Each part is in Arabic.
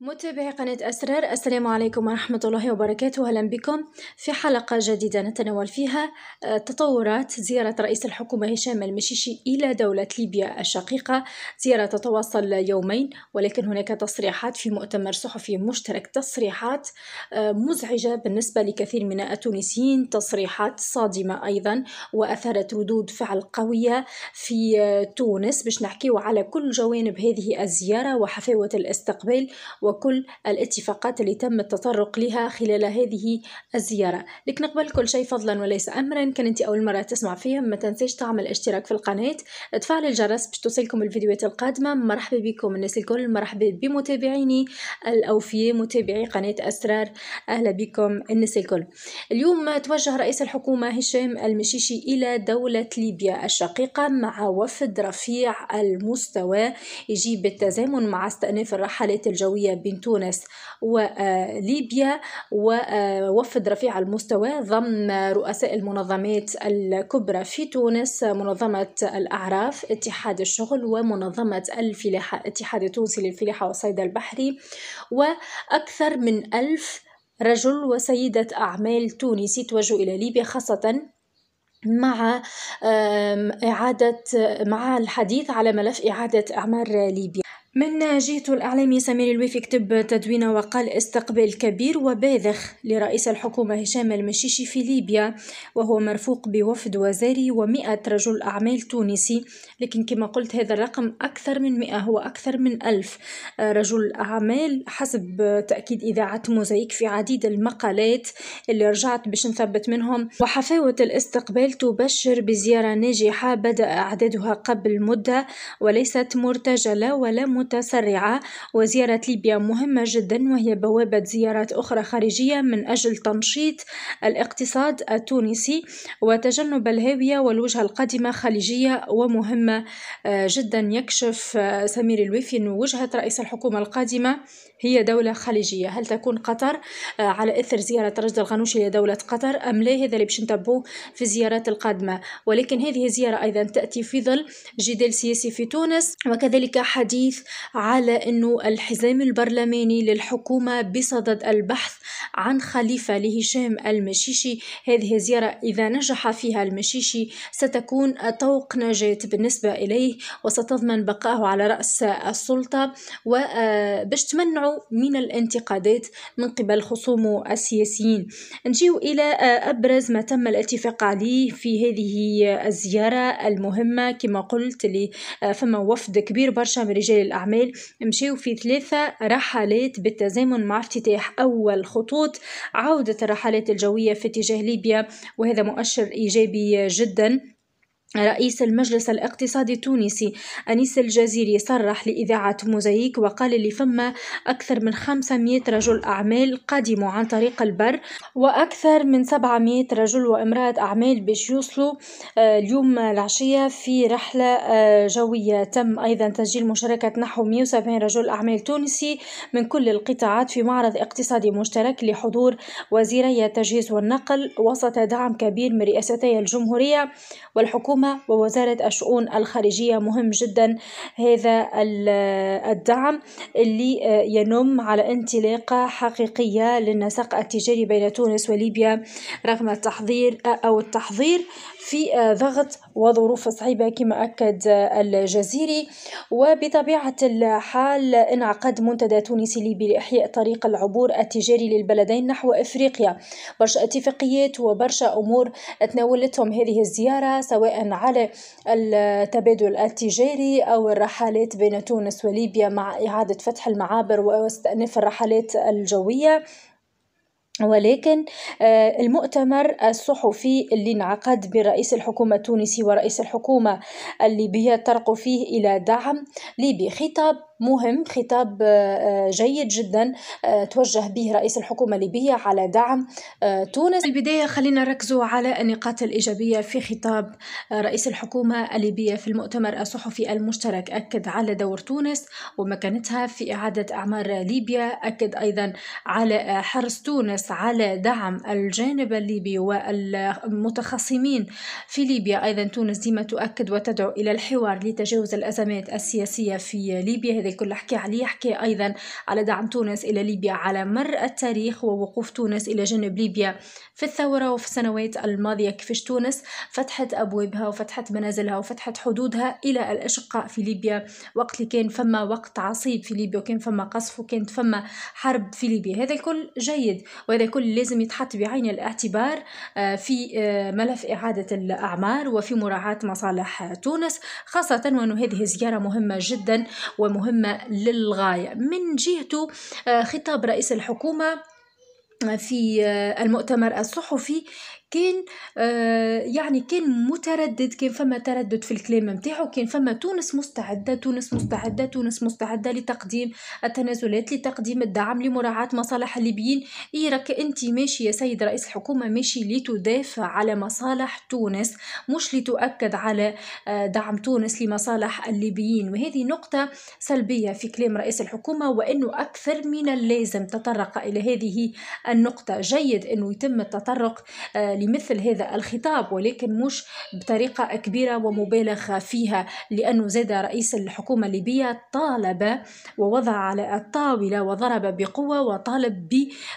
متابعي قناة أسرار السلام عليكم ورحمة الله وبركاته أهلا بكم في حلقة جديدة نتناول فيها آه، تطورات زيارة رئيس الحكومة هشام المشيشي إلى دولة ليبيا الشقيقة زيارة تتواصل يومين ولكن هناك تصريحات في مؤتمر صحفي مشترك تصريحات آه، مزعجة بالنسبة لكثير من التونسيين تصريحات صادمة أيضا وأثارت ردود فعل قوية في آه، تونس باش نحكيو على كل جوانب هذه الزيارة وحفاوة الاستقبال وكل الاتفاقات اللي تم التطرق لها خلال هذه الزيارة لك نقبل كل شيء فضلا وليس أمرا كان أنت أول مرة تسمع فيها ما تنسيش تعمل اشتراك في القناة تفعل الجرس باش توصلكم الفيديوهات القادمة مرحبا بكم الناس الكل مرحبا بمتابعيني الأوفياء متابعي قناة أسرار أهلا بكم الناس الكل اليوم توجه رئيس الحكومة هشام المشيشي إلى دولة ليبيا الشقيقة مع وفد رفيع المستوى يجي بالتزامن مع استئناف الرحلات الجوية بين تونس وليبيا ووفد رفيع المستوى ضم رؤساء المنظمات الكبرى في تونس منظمة الأعراف اتحاد الشغل ومنظمة الفلاحة اتحاد التونسي للفلاحة والصيد البحري وأكثر من ألف رجل وسيدة أعمال تونسي توجهوا إلى ليبيا خاصة مع إعادة مع الحديث على ملف إعادة إعمار ليبيا من جهة الإعلام سمير الويفي كتب تدوينة وقال استقبال كبير وباذخ لرئيس الحكومة هشام المشيشي في ليبيا وهو مرفوق بوفد وزاري ومئة رجل أعمال تونسي لكن كما قلت هذا الرقم أكثر من مئة هو أكثر من ألف رجل أعمال حسب تأكيد إذاعة موزايك في عديد المقالات اللي رجعت باش نثبت منهم وحفاوة الاستقبال تبشر بزيارة ناجحة بدأ إعدادها قبل مدة وليست مرتجلة ولا مت متسرعة وزيارة ليبيا مهمة جدا وهي بوابة زيارات أخرى خارجية من أجل تنشيط الاقتصاد التونسي وتجنب الهاوية والوجهة القادمة خليجية ومهمة آه، جدا يكشف آه، سمير الوفي أن وجهة رئيس الحكومة القادمة هي دولة خليجية هل تكون قطر آه، على إثر زيارة رجل الغنوشي لدولة قطر أم لا هذا اللي باش في الزيارات القادمة ولكن هذه الزيارة أيضا تأتي في ظل جدال سياسي في تونس وكذلك حديث على أنه الحزام البرلماني للحكومة بصدد البحث عن خليفة لهشام المشيشي هذه زيارة إذا نجح فيها المشيشي ستكون طوق نجاة بالنسبة إليه وستضمن بقائه على رأس السلطة وباش آه، تمنعوا من الانتقادات من قبل خصومه السياسيين نجيو إلى آه، أبرز ما تم الاتفاق عليه في هذه الزيارة المهمة كما قلت اللي آه، فما وفد كبير برشا من رجال الأعمال مشاو في ثلاثة رحلات بالتزامن مع افتتاح أول خطوط عودة الرحلات الجوية في اتجاه ليبيا وهذا مؤشر إيجابي جدا رئيس المجلس الاقتصادي التونسي أنيس الجزيري صرح لإذاعة موزايك وقال اللي فما أكثر من 500 رجل أعمال قدموا عن طريق البر وأكثر من 700 رجل وامرأة أعمال باش يوصلوا آه، اليوم العشية في رحلة آه، جوية تم أيضا تسجيل مشاركة نحو 170 رجل أعمال تونسي من كل القطاعات في معرض اقتصادي مشترك لحضور وزيري التجهيز والنقل وسط دعم كبير من رئاستي الجمهورية والحكومة الحكومة ووزارة الشؤون الخارجية مهم جدا هذا الدعم اللي ينم على انطلاقة حقيقية للنسق التجاري بين تونس وليبيا رغم التحضير أو التحضير في آه، ضغط وظروف صعيبة كما أكد آه، الجزيري وبطبيعة الحال انعقد منتدى تونسي ليبي لإحياء طريق العبور التجاري للبلدين نحو إفريقيا برشا اتفاقيات وبرشا أمور تناولتهم هذه الزيارة سواء على التبادل التجاري أو الرحلات بين تونس وليبيا مع إعادة فتح المعابر واستئناف الرحلات الجوية ولكن آه، المؤتمر الصحفي اللي انعقد برئيس الحكومة التونسي ورئيس الحكومة الليبية ترقوا فيه إلى دعم ليبي خطاب مهم خطاب آه، آه، جيد جدا آه، توجه به رئيس الحكومة الليبية على دعم تونس في البداية خلينا نركزوا على النقاط الإيجابية في خطاب رئيس الحكومة الليبية في المؤتمر الصحفي المشترك أكد على دور تونس ومكانتها في إعادة أعمار ليبيا أكد أيضا على حرص تونس على دعم الجانب الليبي والمتخاصمين في ليبيا أيضا تونس ديما تؤكد وتدعو إلى الحوار لتجاوز الأزمات السياسية في ليبيا هذا الكل حكي عليه حكي أيضا على دعم تونس إلى ليبيا على مر التاريخ ووقوف تونس إلى جنب ليبيا في الثورة وفي السنوات الماضية كيفاش تونس فتحت أبوابها وفتحت منازلها وفتحت حدودها إلى الأشقاء في ليبيا وقت اللي كان فما وقت عصيب في ليبيا وكان فما قصف وكانت فما حرب في ليبيا هذا الكل جيد وهذا الكل لازم يتحط بعين الاعتبار آه، في آه، ملف إعادة الأعمار وفي مراعاة مصالح تونس خاصة وأن هذه زيارة مهمة جدا ومهمة مهمة للغاية من جهته آه، خطاب رئيس الحكومة آه، في آه، المؤتمر الصحفي كان آه، يعني كان متردد كان فما تردد في الكلام نتاعو كان فما تونس مستعده تونس مستعده تونس مستعده لتقديم التنازلات لتقديم الدعم لمراعاه مصالح الليبيين اي راك انت ماشي يا سيد رئيس الحكومه ماشي لتدافع على مصالح تونس مش لتؤكد على آه، دعم تونس لمصالح الليبيين وهذه نقطه سلبيه في كلام رئيس الحكومه وانه اكثر من اللازم تطرق الى هذه النقطه جيد انه يتم التطرق آه، لمثل هذا الخطاب ولكن مش بطريقة كبيرة ومبالغ فيها لأنه زاد رئيس الحكومة الليبية طالب ووضع على الطاولة وضرب بقوة وطالب ب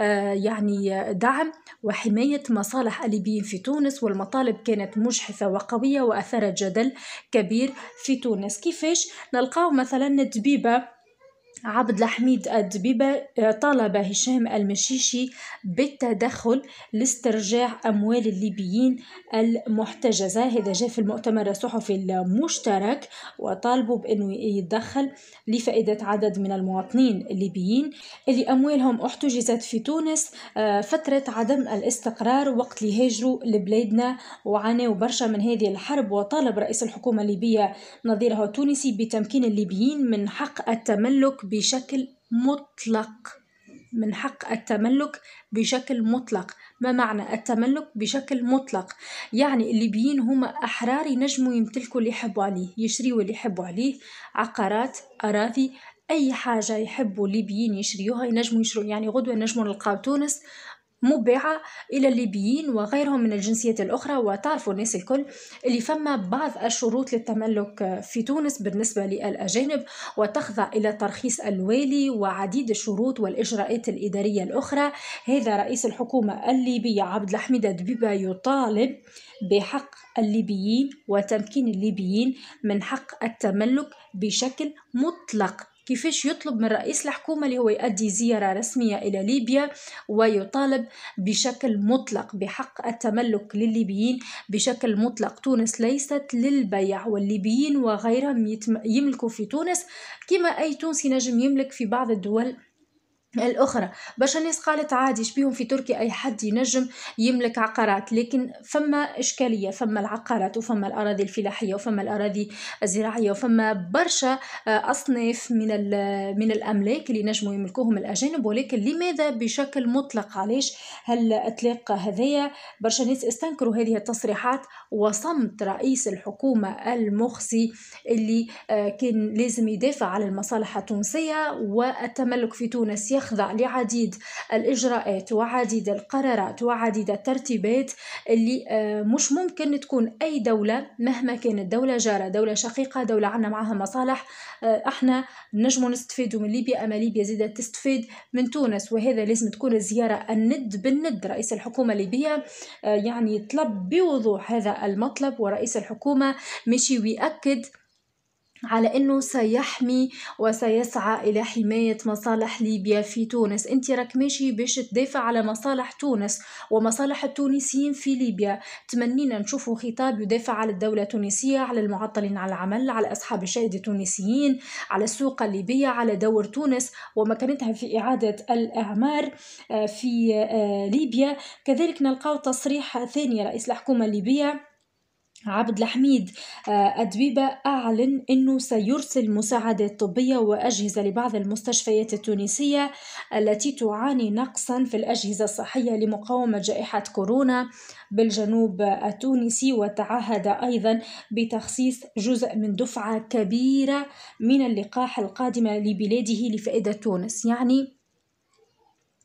آه، يعني دعم وحماية مصالح الليبيين في تونس والمطالب كانت مجحفة وقوية وأثارت جدل كبير في تونس كيفاش نلقاو مثلا دبيبة عبد الحميد الدبيبة طالب هشام المشيشي بالتدخل لاسترجاع أموال الليبيين المحتجزة هذا جاء في المؤتمر الصحفي المشترك وطالبوا بأنه يتدخل لفائدة عدد من المواطنين الليبيين اللي أموالهم احتجزت في تونس آه، فترة عدم الاستقرار وقت اللي هاجروا لبلادنا وعانوا برشا من هذه الحرب وطالب رئيس الحكومة الليبية نظيره التونسي بتمكين الليبيين من حق التملك بشكل مطلق من حق التملك بشكل مطلق ما معنى التملك بشكل مطلق يعني الليبيين هما أحرار ينجموا يمتلكوا اللي يحبوا عليه يشريوا اللي يحبوا عليه عقارات أراضي أي حاجة يحبوا الليبيين يشريوها ينجموا يشروا يعني غدوة نجموا نلقاو تونس مباعة إلى الليبيين وغيرهم من الجنسيات الأخرى وتعرفوا الناس الكل اللي فما بعض الشروط للتملك في تونس بالنسبة للأجانب وتخضع إلى ترخيص الوالي وعديد الشروط والإجراءات الإدارية الأخرى هذا رئيس الحكومة الليبية عبد الحميد دبيبة يطالب بحق الليبيين وتمكين الليبيين من حق التملك بشكل مطلق كيفاش يطلب من رئيس الحكومة اللي هو يؤدي زيارة رسمية إلى ليبيا ويطالب بشكل مطلق بحق التملك للليبيين بشكل مطلق تونس ليست للبيع والليبيين وغيرهم يملكوا في تونس كما أي تونسي نجم يملك في بعض الدول الأخرى برشا ناس قالت عادي شبيهم في تركيا أي حد ينجم يملك عقارات لكن فما إشكالية فما العقارات وفما الأراضي الفلاحية وفما الأراضي الزراعية وفما برشا آه، أصناف من من الأملاك اللي نجموا يملكوهم الأجانب ولكن لماذا بشكل مطلق علاش هالإطلاق هذايا برشا ناس استنكروا هذه التصريحات وصمت رئيس الحكومة المخزي اللي آه، كان لازم يدافع على المصالح التونسية والتملك في تونس تخضع لعديد الإجراءات وعديد القرارات وعديد الترتيبات اللي آه، مش ممكن تكون أي دولة مهما كانت دولة جارة دولة شقيقة دولة عنا معها مصالح آه، احنا نجمو نستفيد من ليبيا أما ليبيا زيادة تستفيد من تونس وهذا لازم تكون الزيارة الند بالند رئيس الحكومة الليبية آه، يعني يطلب بوضوح هذا المطلب ورئيس الحكومة مشي ويأكد على انه سيحمي وسيسعى الى حمايه مصالح ليبيا في تونس انت راك ماشي باش تدافع على مصالح تونس ومصالح التونسيين في ليبيا تمنينا نشوفوا خطاب يدافع على الدوله التونسيه على المعطلين على العمل على اصحاب الشهاده التونسيين على السوق الليبيه على دور تونس ومكانتها في اعاده الاعمار آه، في آه، ليبيا كذلك نلقاو تصريح ثاني رئيس الحكومه الليبيه عبد الحميد آه، أدبيبة أعلن أنه سيرسل مساعدات طبية وأجهزة لبعض المستشفيات التونسية التي تعاني نقصا في الأجهزة الصحية لمقاومة جائحة كورونا بالجنوب التونسي وتعهد أيضا بتخصيص جزء من دفعة كبيرة من اللقاح القادمة لبلاده لفائدة تونس يعني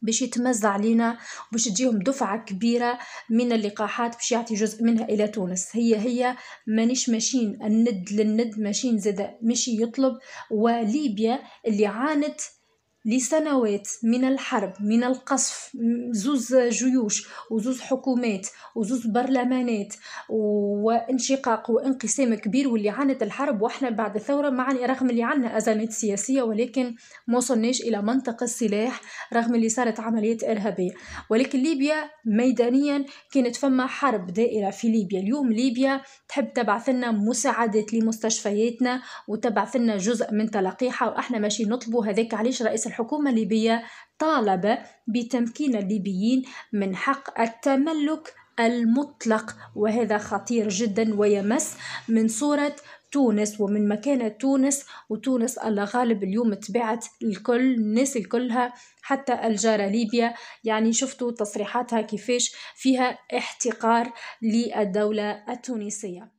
باش يتمزع علينا باش تجيهم دفعة كبيرة من اللقاحات باش يعطي جزء منها إلى تونس هي هي مانيش ماشيين الند للند ماشيين زاد مشي يطلب وليبيا اللي عانت لسنوات من الحرب من القصف زوز جيوش وزوز حكومات وزوز برلمانات وانشقاق وانقسام كبير واللي عانت الحرب واحنا بعد الثورة معني رغم اللي عنا أزمات سياسية ولكن ما وصلناش إلى منطقة السلاح رغم اللي صارت عمليات إرهابية ولكن ليبيا ميدانيا كانت فما حرب دائرة في ليبيا اليوم ليبيا تحب تبعث لنا مساعدات لمستشفياتنا وتبعث لنا جزء من تلقيحها وإحنا ماشي نطلبوا هذاك علاش رئيس الحكومة الحكومة الليبية طالب بتمكين الليبيين من حق التملك المطلق وهذا خطير جدا ويمس من صورة تونس ومن مكانة تونس وتونس الله غالب اليوم تبعت الكل الناس كلها حتى الجارة ليبيا يعني شفتوا تصريحاتها كيفاش فيها احتقار للدولة التونسية